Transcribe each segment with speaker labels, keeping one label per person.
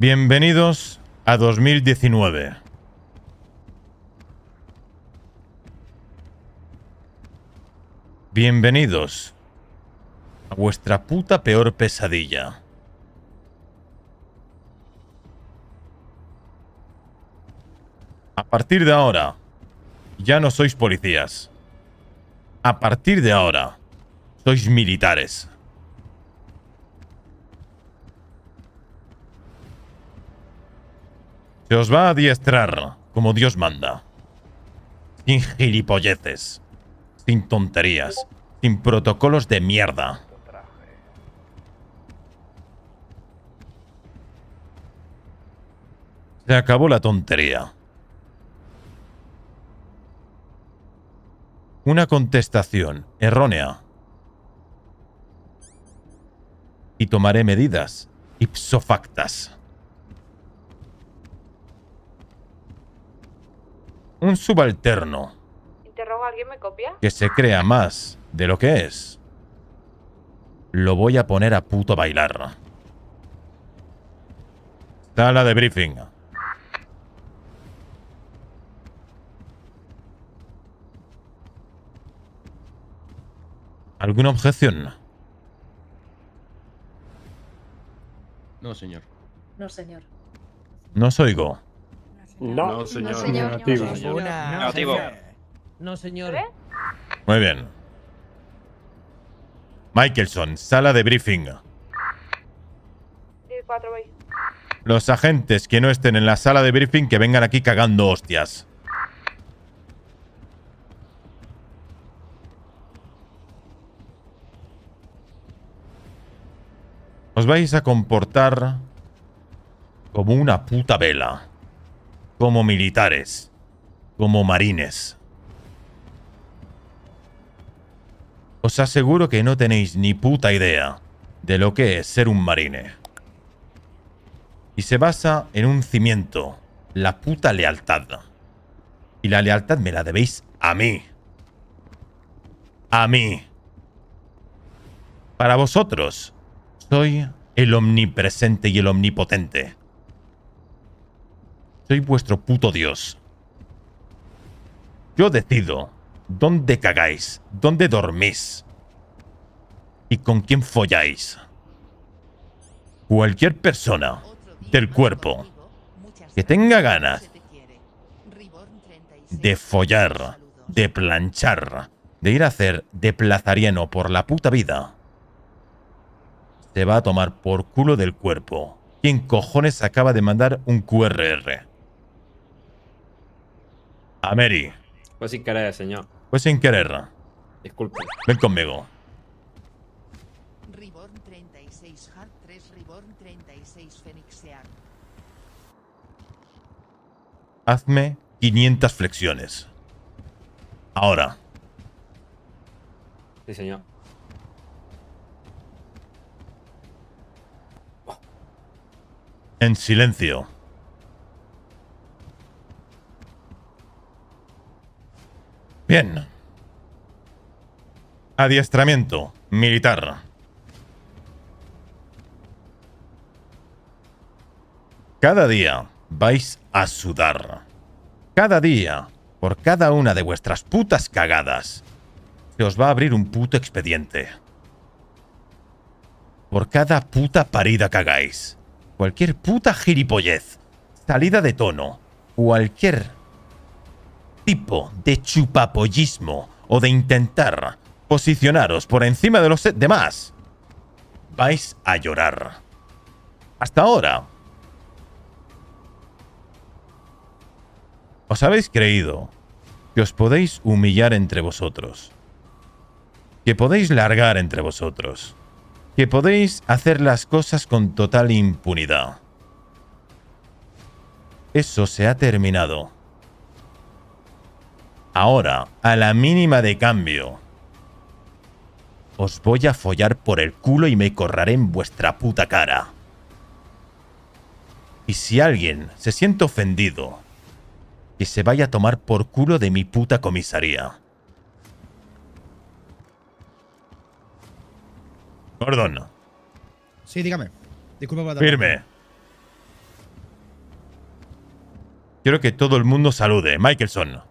Speaker 1: Bienvenidos a 2019. Bienvenidos a vuestra puta peor pesadilla. A partir de ahora, ya no sois policías. A partir de ahora, sois militares. Se os va a adiestrar, como Dios manda. Sin gilipolleces. Sin tonterías. Sin protocolos de mierda. Se acabó la tontería. Una contestación errónea. Y tomaré medidas ipsofactas. un subalterno. ¿Interrogo a alguien? ¿Me copia? Que se crea más de lo que es. Lo voy a poner a puto bailar. Sala de briefing. ¿Alguna objeción? No, señor. No, señor. No os oigo. No, no señor. No, señor. No, Muy bien. Michelson, sala de briefing. Los agentes que no estén en la sala de briefing que vengan aquí cagando hostias. Os vais a comportar como una puta vela como militares, como marines. Os aseguro que no tenéis ni puta idea de lo que es ser un marine. Y se basa en un cimiento, la puta lealtad. Y la lealtad me la debéis a mí. A mí. Para vosotros, soy el omnipresente y el omnipotente. Soy vuestro puto dios. Yo decido dónde cagáis, dónde dormís y con quién folláis. Cualquier persona del cuerpo que tenga ganas de follar, de planchar, de ir a hacer de plazariano por la puta vida, se va a tomar por culo del cuerpo. ¿Quién cojones acaba de mandar un QRR? A Mary. Fue sin querer, señor. Fue sin querer. Disculpe. Ven conmigo. Reborn 36 Hard 3 Reborn 36 Phoenix Hazme 500 flexiones. Ahora. Sí, señor. En silencio. Bien. Adiestramiento militar. Cada día vais a sudar. Cada día, por cada una de vuestras putas cagadas, se os va a abrir un puto expediente. Por cada puta parida que hagáis. Cualquier puta gilipollez. Salida de tono. Cualquier tipo de chupapollismo o de intentar posicionaros por encima de los demás, vais a llorar. Hasta ahora, os habéis creído que os podéis humillar entre vosotros, que podéis largar entre vosotros, que podéis hacer las cosas con total impunidad. Eso se ha terminado. Ahora, a la mínima de cambio. Os voy a follar por el culo y me correré en vuestra puta cara. Y si alguien se siente ofendido, que se vaya a tomar por culo de mi puta comisaría. Perdón. Sí, dígame. Disculpa Firme. Quiero que todo el mundo salude. Michelson.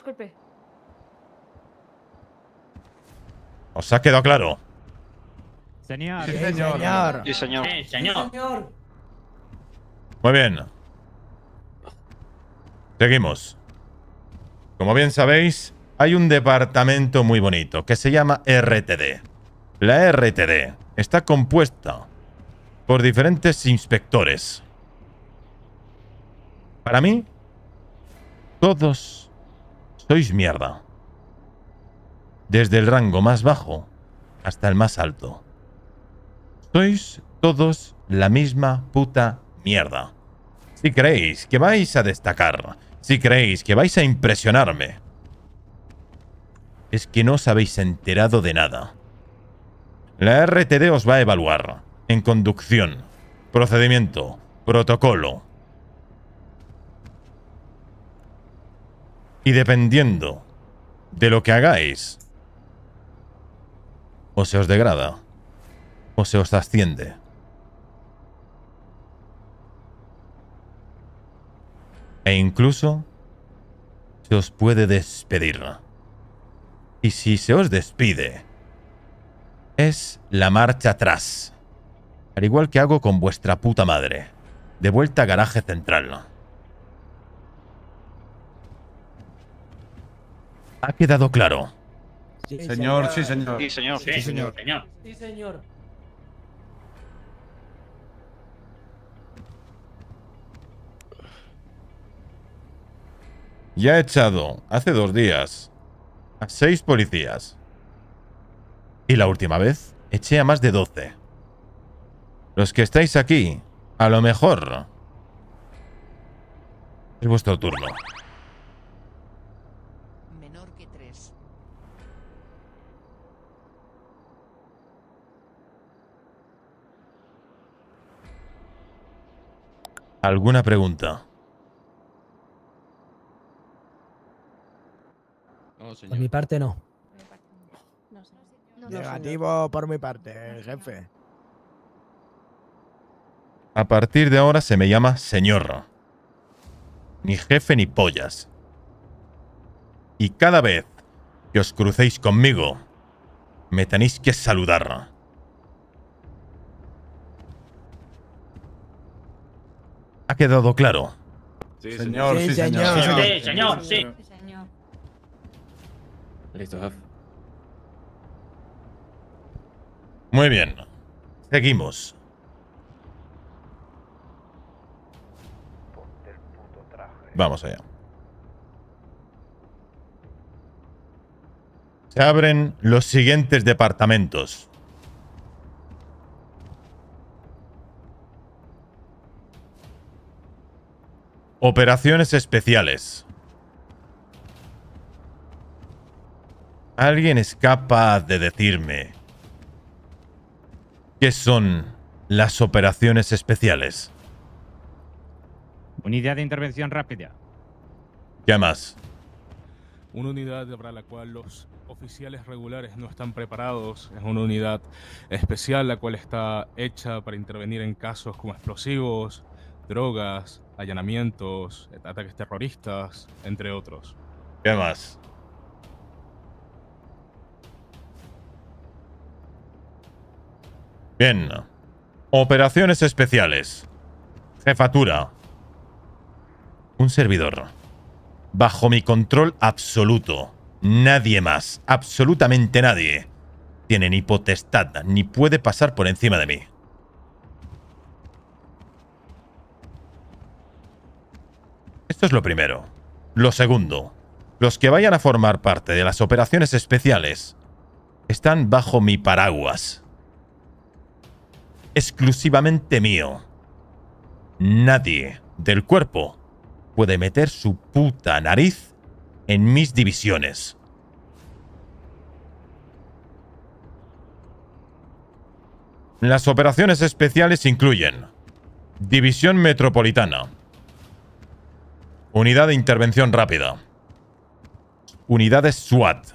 Speaker 1: Disculpe. ¿Os ha quedado claro? Señor. ¿eh? señor. señor. Sí, señor. señor. Muy bien. Seguimos. Como bien sabéis, hay un departamento muy bonito que se llama RTD. La RTD está compuesta por diferentes inspectores. Para mí, todos sois mierda. Desde el rango más bajo hasta el más alto. Sois todos la misma puta mierda. Si creéis que vais a destacar, si creéis que vais a impresionarme, es que no os habéis enterado de nada. La RTD os va a evaluar en conducción, procedimiento, protocolo, Y dependiendo de lo que hagáis, o se os degrada, o se os asciende. E incluso se os puede despedir. Y si se os despide, es la marcha atrás. Al igual que hago con vuestra puta madre. De vuelta a garaje central. ¿Ha quedado claro? señor, sí, señor. Sí, señor. Sí, señor. Sí, señor. Ya he echado, hace dos días, a seis policías. Y la última vez, eché a más de doce. Los que estáis aquí, a lo mejor... Es vuestro turno. ¿Alguna pregunta? Por mi parte no. Negativo por mi parte, jefe. A partir de ahora se me llama señor. Ni jefe ni pollas. Y cada vez que os crucéis conmigo, me tenéis que saludar. quedado claro. Sí, señor, sí, señor. Sí, señor, sí. Listo, Muy bien. Seguimos. puto traje. Vamos allá. Se abren los siguientes departamentos. Operaciones especiales. ¿Alguien es capaz de decirme qué son las operaciones especiales? Unidad de intervención rápida. ¿Qué más? Una unidad para la cual los oficiales regulares no están preparados. Es una unidad especial la cual está hecha para intervenir en casos como explosivos, drogas, allanamientos, ataques terroristas, entre otros. ¿Qué más? Bien. Operaciones especiales. Jefatura. Un servidor. Bajo mi control absoluto. Nadie más, absolutamente nadie, tiene ni potestad ni puede pasar por encima de mí. Esto es lo primero. Lo segundo, los que vayan a formar parte de las operaciones especiales están bajo mi paraguas. Exclusivamente mío. Nadie del cuerpo puede meter su puta nariz en mis divisiones. Las operaciones especiales incluyen División Metropolitana, Unidad de intervención rápida. Unidades SWAT.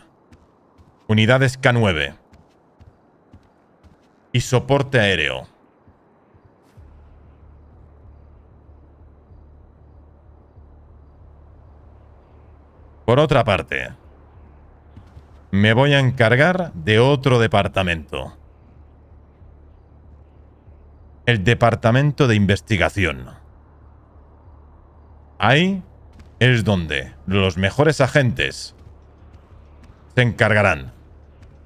Speaker 1: Unidades K9. Y soporte aéreo. Por otra parte, me voy a encargar de otro departamento. El departamento de investigación. Ahí es donde los mejores agentes se encargarán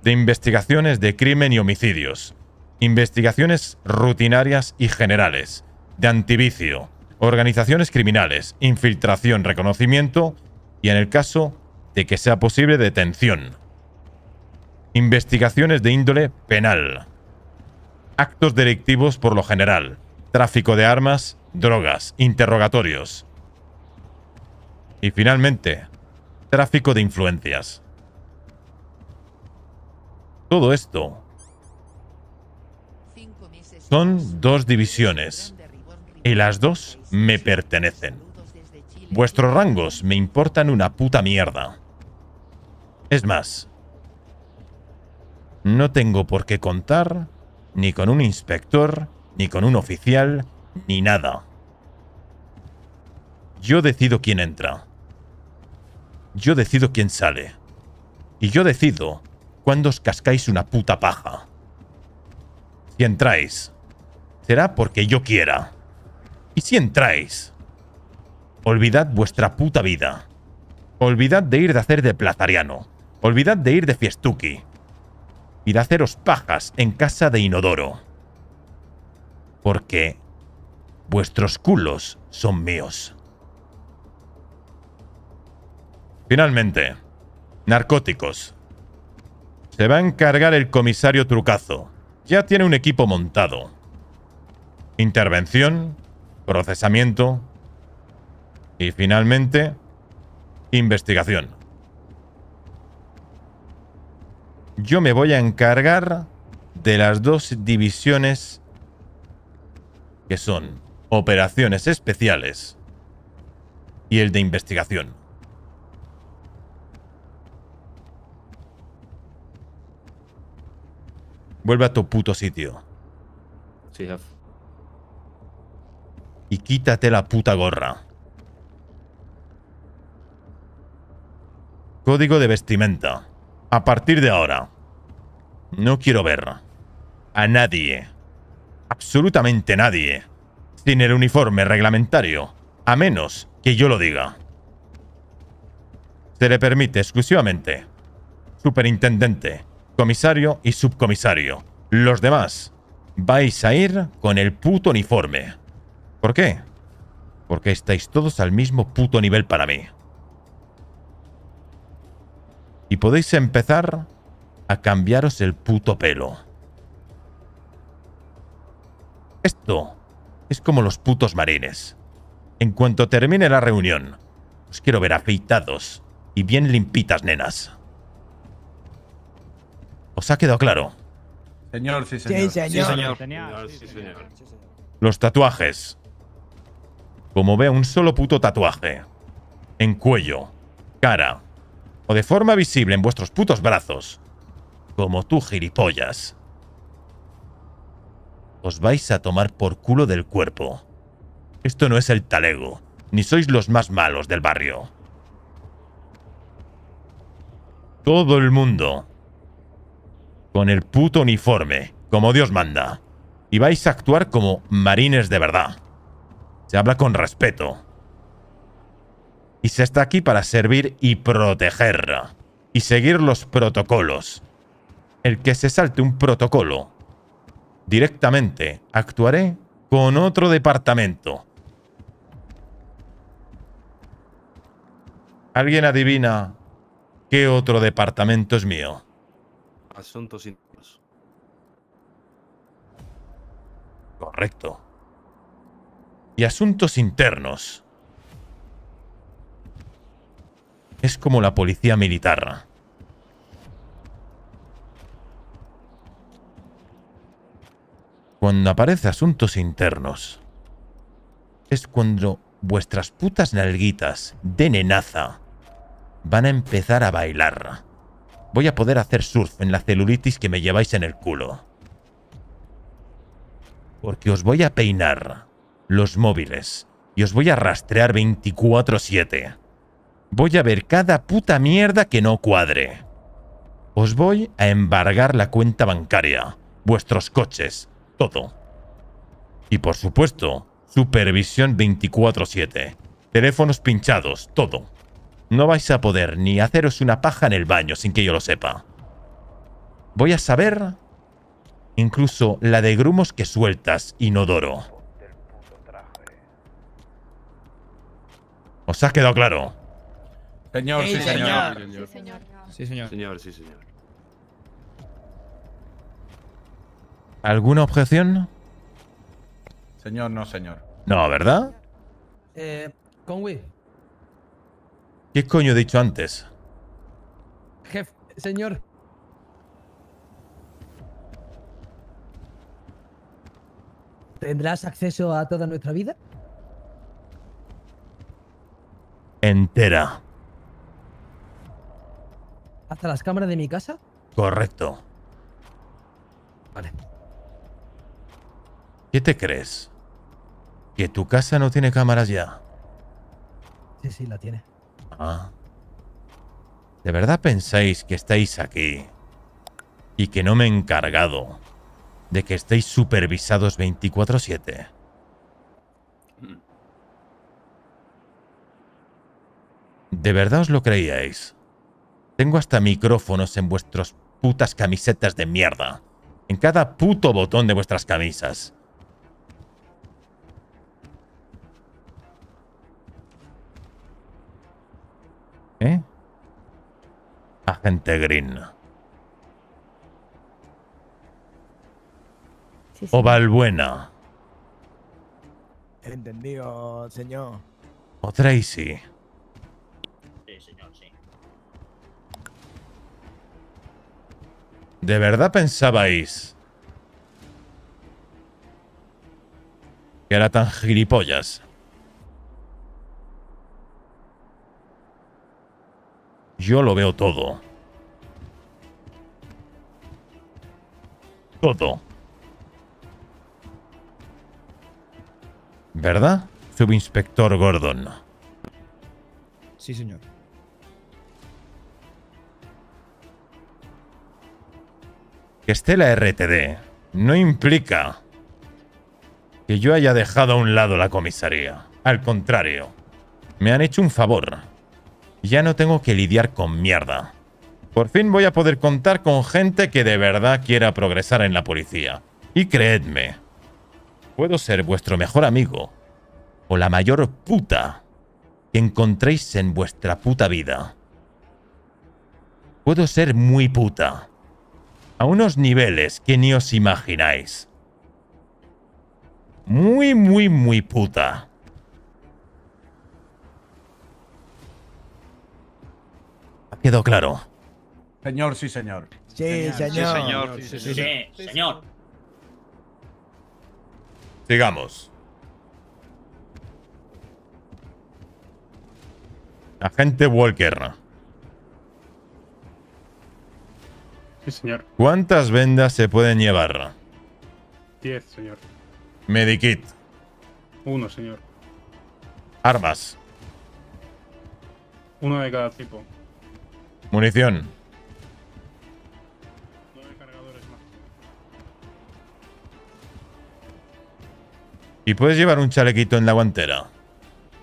Speaker 1: de investigaciones de crimen y homicidios, investigaciones rutinarias y generales, de antivicio, organizaciones criminales, infiltración, reconocimiento y en el caso de que sea posible detención. Investigaciones de índole penal. Actos delictivos por lo general, tráfico de armas, drogas, interrogatorios, y finalmente, tráfico de influencias. Todo esto son dos divisiones y las dos me pertenecen. Vuestros rangos me importan una puta mierda. Es más, no tengo por qué contar ni con un inspector, ni con un oficial, ni nada. Yo decido quién entra. Yo decido quién sale. Y yo decido cuándo os cascáis una puta paja. Si entráis, será porque yo quiera. Y si entráis, olvidad vuestra puta vida. Olvidad de ir de hacer de plazariano. Olvidad de ir de fiestuki. Y de haceros pajas en casa de inodoro. Porque vuestros culos son míos. Finalmente, narcóticos. Se va a encargar el comisario Trucazo. Ya tiene un equipo montado. Intervención, procesamiento y finalmente investigación. Yo me voy a encargar de las dos divisiones que son operaciones especiales y el de investigación. Vuelve a tu puto sitio. Sí, Y quítate la puta gorra. Código de vestimenta. A partir de ahora. No quiero ver a nadie. Absolutamente nadie. Sin el uniforme reglamentario. A menos que yo lo diga. Se le permite exclusivamente. Superintendente comisario y subcomisario. Los demás, vais a ir con el puto uniforme. ¿Por qué? Porque estáis todos al mismo puto nivel para mí. Y podéis empezar a cambiaros el puto pelo. Esto es como los putos marines. En cuanto termine la reunión, os quiero ver afeitados y bien limpitas, nenas. ¿Os ha quedado claro? Señor, sí, señor. Sí, señor. Los tatuajes. Como ve un solo puto tatuaje. En cuello, cara o de forma visible en vuestros putos brazos. Como tú, gilipollas. Os vais a tomar por culo del cuerpo. Esto no es el talego, ni sois los más malos del barrio. Todo el mundo con el puto uniforme, como Dios manda. Y vais a actuar como marines de verdad. Se habla con respeto. Y se está aquí para servir y proteger. Y seguir los protocolos. El que se salte un protocolo. Directamente actuaré con otro departamento. ¿Alguien adivina qué otro departamento es mío? asuntos internos. Correcto. Y asuntos internos. Es como la policía militar. Cuando aparece asuntos internos, es cuando vuestras putas nalguitas de nenaza van a empezar a bailar. Voy a poder hacer surf en la celulitis que me lleváis en el culo. Porque os voy a peinar los móviles y os voy a rastrear 24-7. Voy a ver cada puta mierda que no cuadre. Os voy a embargar la cuenta bancaria, vuestros coches, todo. Y por supuesto, supervisión 24-7. Teléfonos pinchados, todo. No vais a poder ni haceros una paja en el baño sin que yo lo sepa. Voy a saber incluso la de grumos que sueltas, inodoro. ¿Os ha quedado claro? Señor, sí, señor. Sí, señor. ¿Alguna objeción? Señor, no, señor. No, ¿verdad? Eh, Conway, ¿Qué coño he dicho antes? Jefe, señor. ¿Tendrás acceso a toda nuestra vida? Entera. ¿Hasta las cámaras de mi casa? Correcto. Vale. ¿Qué te crees? ¿Que tu casa no tiene cámaras ya? Sí, sí, la tiene. Ah. ¿De verdad pensáis que estáis aquí y que no me he encargado de que estéis supervisados 24-7? ¿De verdad os lo creíais? Tengo hasta micrófonos en vuestras putas camisetas de mierda. En cada puto botón de vuestras camisas. ¿Eh? Agente Green. O O Valbuena. Entendido, señor. O Tracy. Sí, señor, sí. ¿De verdad pensabais que era tan gilipollas? Yo lo veo todo. Todo. ¿Verdad, subinspector Gordon? Sí, señor. Que esté la RTD no implica que yo haya dejado a un lado la comisaría. Al contrario, me han hecho un favor. Ya no tengo que lidiar con mierda. Por fin voy a poder contar con gente que de verdad quiera progresar en la policía. Y creedme, puedo ser vuestro mejor amigo o la mayor puta que encontréis en vuestra puta vida. Puedo ser muy puta, a unos niveles que ni os imagináis. Muy, muy, muy puta. quedó claro. Señor, sí, señor. Sí, señor. Sí, señor. Sí, señor. Sigamos. Agente Walker. Sí, señor. ¿Cuántas vendas se pueden llevar? Diez, señor. Medikit. Uno, señor. Armas. Uno de cada tipo. Munición. ¿Y puedes llevar un chalequito en la guantera?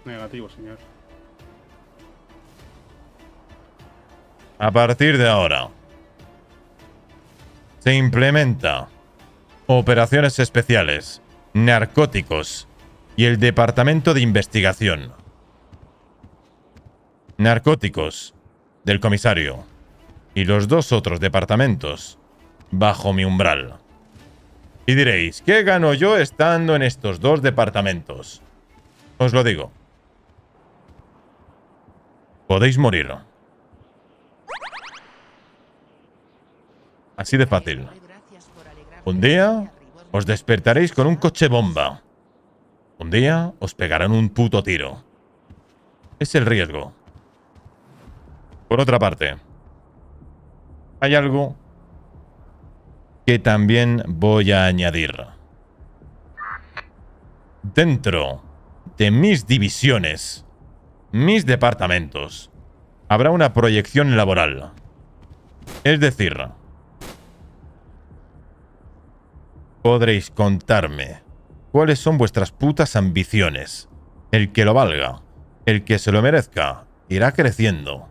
Speaker 1: Negativo, señor. A partir de ahora se implementa operaciones especiales, narcóticos y el Departamento de Investigación. Narcóticos del comisario y los dos otros departamentos bajo mi umbral. Y diréis, ¿qué gano yo estando en estos dos departamentos? Os lo digo. Podéis morir. Así de fácil. Un día os despertaréis con un coche bomba. Un día os pegarán un puto tiro. Es el riesgo. Por otra parte, hay algo que también voy a añadir. Dentro de mis divisiones, mis departamentos, habrá una proyección laboral. Es decir, podréis contarme cuáles son vuestras putas ambiciones. El que lo valga, el que se lo merezca, irá creciendo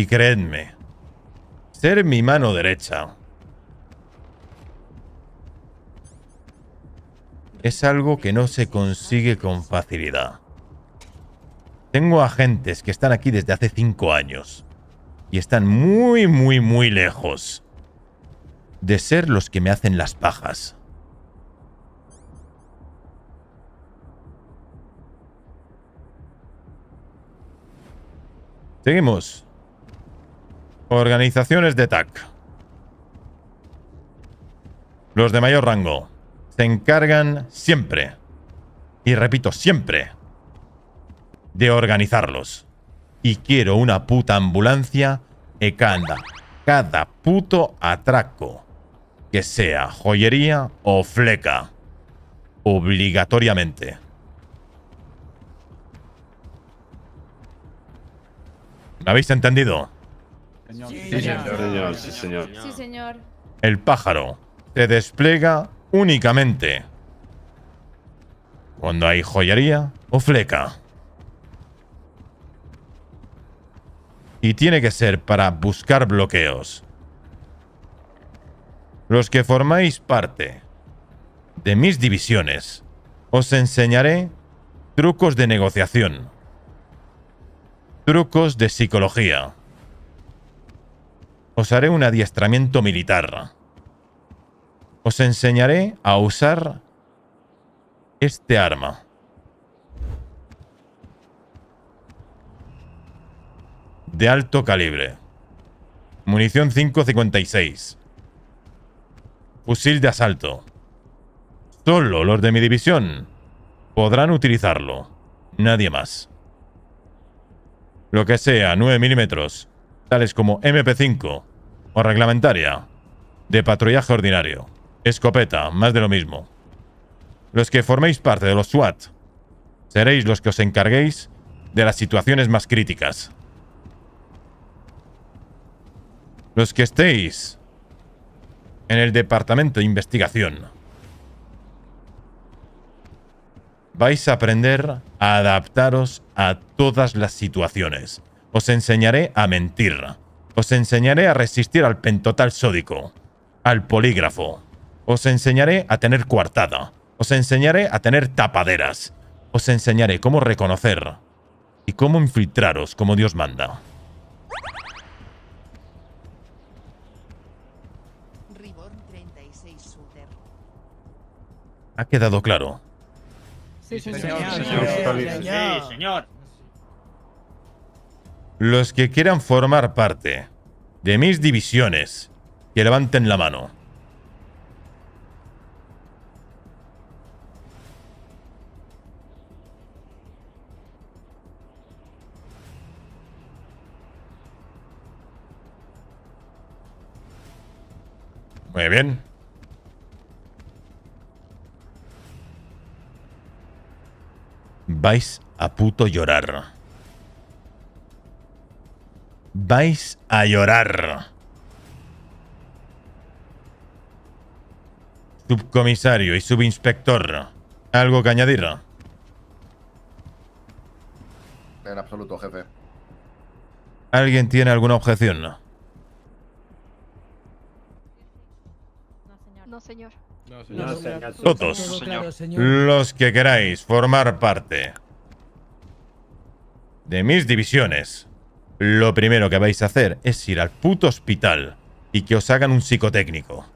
Speaker 1: Y creedme, ser mi mano derecha es algo que no se consigue con facilidad. Tengo agentes que están aquí desde hace cinco años y están muy, muy, muy lejos de ser los que me hacen las pajas. Seguimos. Organizaciones de TAC. Los de mayor rango se encargan siempre, y repito, siempre, de organizarlos. Y quiero una puta ambulancia Ecanda. Cada puto atraco. Que sea joyería o fleca. Obligatoriamente. ¿Lo habéis entendido? Sí, señor. El pájaro se despliega únicamente cuando hay joyería o fleca. Y tiene que ser para buscar bloqueos. Los que formáis parte de mis divisiones, os enseñaré trucos de negociación, trucos de psicología, os haré un adiestramiento militar. Os enseñaré a usar este arma. De alto calibre. Munición 5.56. Fusil de asalto. Solo los de mi división podrán utilizarlo. Nadie más. Lo que sea, 9 milímetros tales como MP5 o reglamentaria, de patrullaje ordinario, escopeta, más de lo mismo. Los que forméis parte de los SWAT seréis los que os encarguéis de las situaciones más críticas. Los que estéis en el departamento de investigación vais a aprender a adaptaros a todas las situaciones. Os enseñaré a mentir. Os enseñaré a resistir al pentotal sódico. Al polígrafo. Os enseñaré a tener coartada. Os enseñaré a tener tapaderas. Os enseñaré cómo reconocer y cómo infiltraros como Dios manda. ¿Ha quedado claro? señor. Sí, señor. señor los que quieran formar parte de mis divisiones, que levanten la mano. Muy bien. Vais a puto llorar vais a llorar. Subcomisario y subinspector. ¿Algo que añadir? En absoluto, jefe. ¿Alguien tiene alguna objeción? No, señor. No, señor. Todos. Los que queráis formar parte de mis divisiones lo primero que vais a hacer es ir al puto hospital y que os hagan un psicotécnico.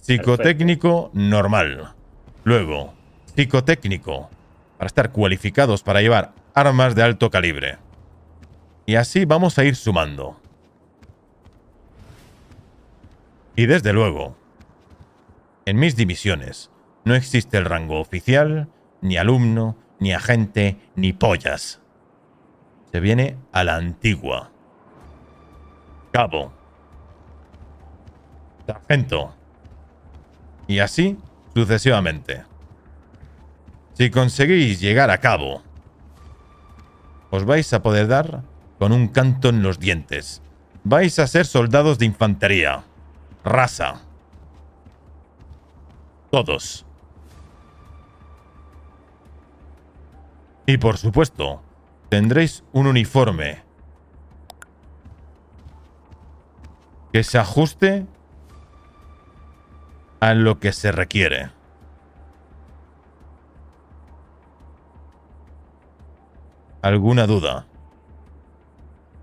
Speaker 1: Psicotécnico normal. Luego, psicotécnico para estar cualificados para llevar armas de alto calibre. Y así vamos a ir sumando. Y desde luego, en mis divisiones no existe el rango oficial, ni alumno, ni agente, ni pollas. Se viene a la antigua. Cabo. Sargento. Y así sucesivamente. Si conseguís llegar a cabo, os vais a poder dar con un canto en los dientes. Vais a ser soldados de infantería. Raza. Todos. Y por supuesto, tendréis un uniforme que se ajuste a lo que se requiere. ¿Alguna duda?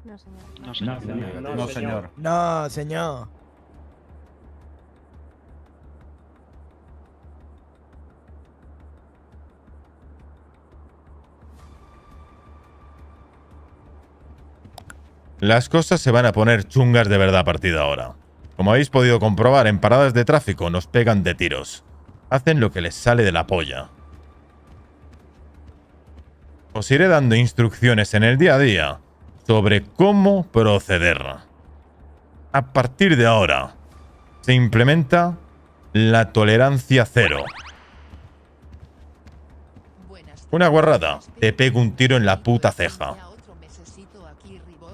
Speaker 1: No, señor. No, señor. No, señor. No, señor. Las cosas se van a poner chungas de verdad a partir de ahora. Como habéis podido comprobar, en paradas de tráfico nos pegan de tiros. Hacen lo que les sale de la polla. Os iré dando instrucciones en el día a día sobre cómo proceder. A partir de ahora, se implementa la tolerancia cero. Una guarrada, te pego un tiro en la puta ceja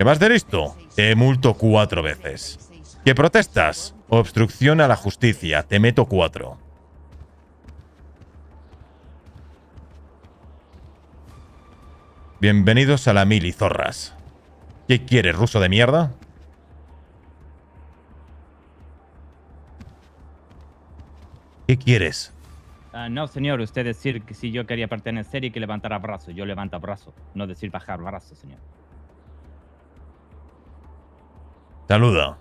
Speaker 1: que vas de listo, te multo cuatro veces. ¿Qué protestas, obstrucción a la justicia, te meto cuatro. Bienvenidos a la mil y zorras. ¿Qué quieres, ruso de mierda? ¿Qué quieres? Ah, no, señor, usted decir que si yo quería pertenecer y que levantara brazo. Yo levanto brazo, no decir bajar brazo, señor. Saluda.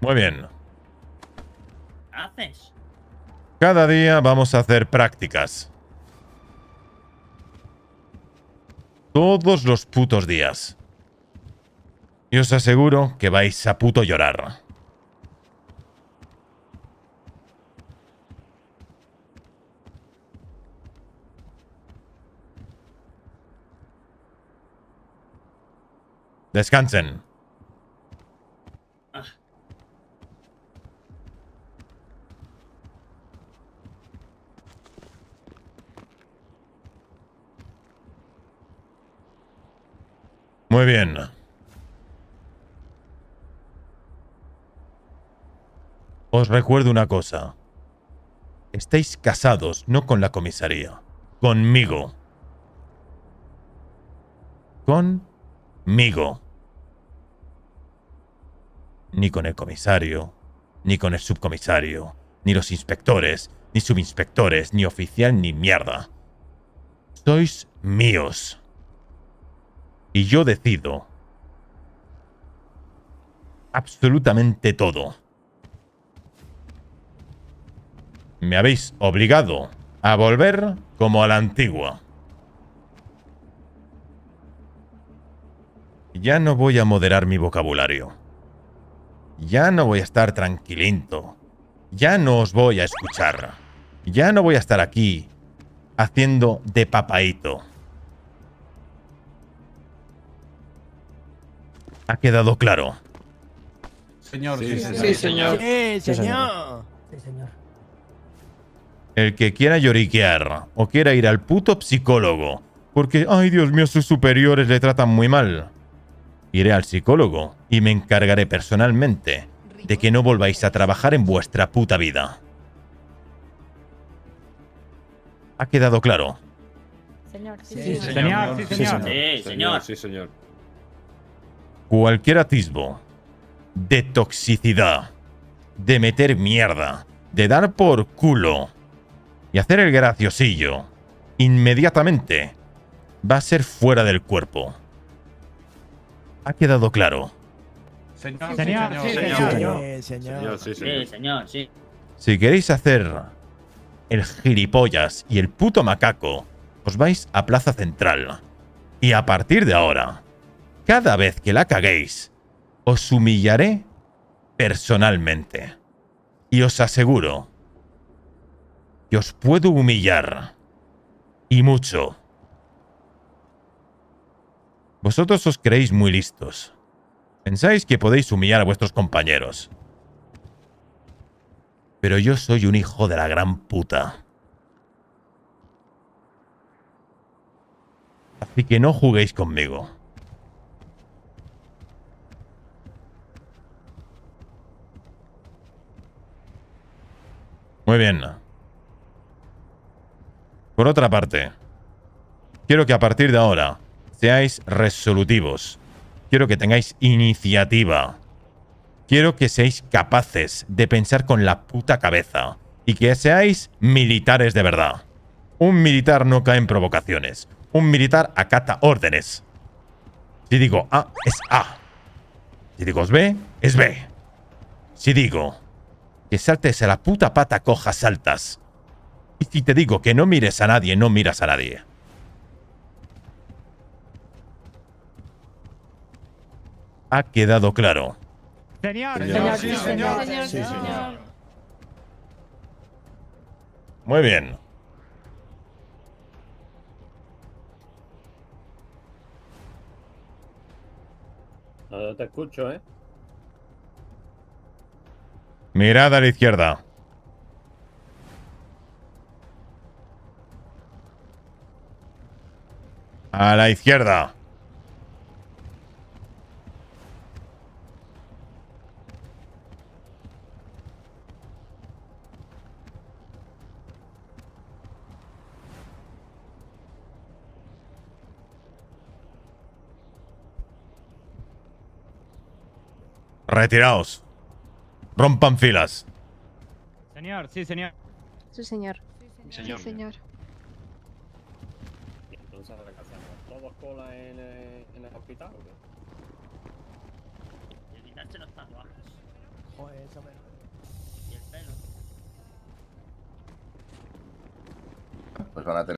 Speaker 1: Muy bien. Cada día vamos a hacer prácticas. Todos los putos días. Y os aseguro que vais a puto llorar. Descansen. Muy bien. Os recuerdo una cosa. Estéis casados, no con la comisaría. Conmigo. Conmigo ni con el comisario, ni con el subcomisario, ni los inspectores, ni subinspectores, ni oficial, ni mierda. Sois míos. Y yo decido absolutamente todo. Me habéis obligado a volver como a la antigua. Ya no voy a moderar mi vocabulario. Ya no voy a estar tranquilito. Ya no os voy a escuchar. Ya no voy a estar aquí haciendo de papaito. Ha quedado claro. Señor, sí, señor. Sí, señor. Sí, señor. El que quiera lloriquear o quiera ir al puto psicólogo, porque, ay Dios mío, sus superiores le tratan muy mal. Iré al psicólogo y me encargaré personalmente de que no volváis a trabajar en vuestra puta vida. ¿Ha quedado claro? Señor, sí, señor. Sí, señor. Sí, señor. Sí, señor. Cualquier atisbo de toxicidad, de meter mierda, de dar por culo y hacer el graciosillo inmediatamente va a ser fuera del cuerpo. Ha quedado claro. Señor, señor, sí, señor, Si queréis hacer el gilipollas y el puto macaco, os vais a Plaza Central. Y a partir de ahora, cada vez que la caguéis, os humillaré personalmente. Y os aseguro que os puedo humillar. Y mucho. Vosotros os creéis muy listos. Pensáis que podéis humillar a vuestros compañeros. Pero yo soy un hijo de la gran puta. Así que no juguéis conmigo. Muy bien. Por otra parte, quiero que a partir de ahora seáis resolutivos. Quiero que tengáis iniciativa. Quiero que seáis capaces de pensar con la puta cabeza. Y que seáis militares de verdad. Un militar no cae en provocaciones. Un militar acata órdenes. Si digo A, es A. Si digo B, es B. Si digo que saltes a la puta pata, cojas, saltas. Y si te digo que no mires a nadie, no miras a nadie. ha quedado claro.
Speaker 2: Señor, señor, señor.
Speaker 1: Muy bien. No te escucho, ¿eh? Mirad a la izquierda. A la izquierda. Retiraos. Rompan filas. Señor, sí, señor. Sí, señor. Sí, señor. Sí, señor. Entonces, ¿qué hacemos? ¿Todos cola en, eh, en el hospital o qué? Y está los Joder, eso me... Y el pelo. Pues van a tener...